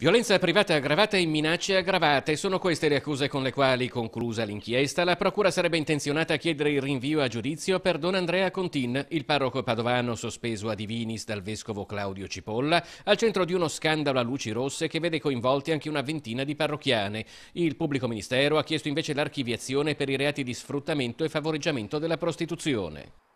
Violenza privata aggravata e minacce aggravate sono queste le accuse con le quali, conclusa l'inchiesta, la Procura sarebbe intenzionata a chiedere il rinvio a giudizio per Don Andrea Contin, il parroco padovano sospeso a divinis dal vescovo Claudio Cipolla, al centro di uno scandalo a luci rosse che vede coinvolti anche una ventina di parrocchiane. Il pubblico ministero ha chiesto invece l'archiviazione per i reati di sfruttamento e favoreggiamento della prostituzione.